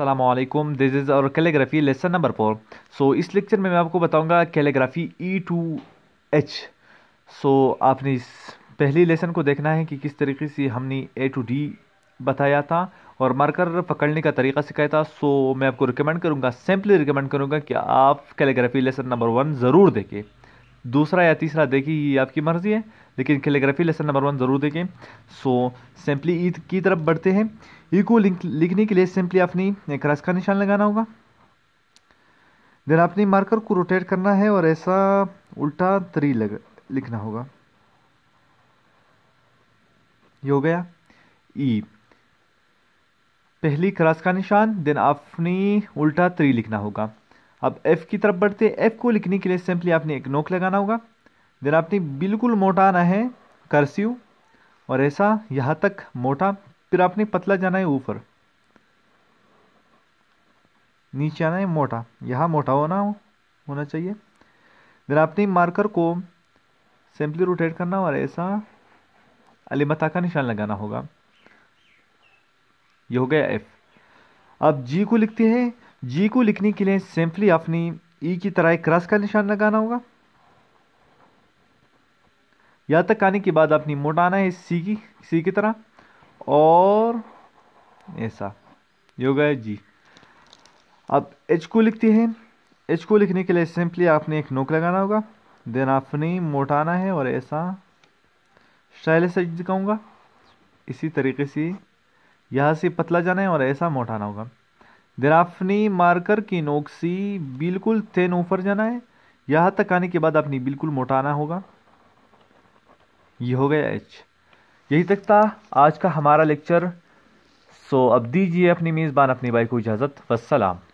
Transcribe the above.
Aslam this is our calligraphy lesson number four so इस lecture में मैं आपको बताऊंगा calligraphy E to H so आपने इस पहली लेसन को देखना है कि किस तरीके से हमने ए टू डी बताया था और मार्कर पकड़ने का तरीका सिखाया था सो मैं आपको रिकमेंड करूँगा सिंपली रिकमेंड करूँगा कि आप कैलीग्राफी लेसन नंबर वन ज़रूर देखें दूसरा या तीसरा देखिए ये आपकी मर्ज़ी है लेकिन कैलीग्राफी लेसन नंबर वन ज़रूर देखें सो सिंपली ईद की तरफ बढ़ते हैं ई e को लिखने के लिए सिंपली अपनी क्रस का निशान लगाना होगा देन अपनी मार्कर को रोटेट करना है और ऐसा उल्टा तरी लग लिखना होगा ये हो गया ई e। पहली क्रॉस का निशान देन अपनी उल्टा त्री लिखना होगा अब एफ़ की तरफ बढ़ते हैं एफ़ को लिखने के लिए सिंपली आपने एक नोक लगाना होगा देन आपने बिल्कुल मोटा आना है करस्यू और ऐसा यहाँ तक मोटा फिर आपने पतला जाना है ऊपर नीचे आना है मोटा यहाँ मोटा होना होना चाहिए देन आपने मार्कर को सिंपली रोटेट करना और ऐसा अलीमता का निशान लगाना होगा ये हो गया एफ अब जी को लिखते हैं जी को लिखने के लिए सिंपली अपनी ई की तरह एक क्रॉस का निशान लगाना होगा यहाँ तक आने के बाद अपनी मोटाना है सी की सी की तरह और ऐसा ये हो गया जी अब एच को लिखते हैं एच को लिखने के लिए सिंपली आपने एक नोक लगाना होगा देन आपने मोटाना है और ऐसा स्टाइल से दिखाऊंगा इसी तरीके से यहाँ से पतला जाना है और ऐसा मोटाना होगा दिराफनी मार्कर की नोक्सी बिल्कुल तेन ऊपर जाना है यहाँ तक आने के बाद आपने बिल्कुल मोटाना होगा ये हो गया एच यही तक था आज का हमारा लेक्चर सो अब दीजिए अपनी मेज़बान अपनी बाई को इजाज़त वसलाम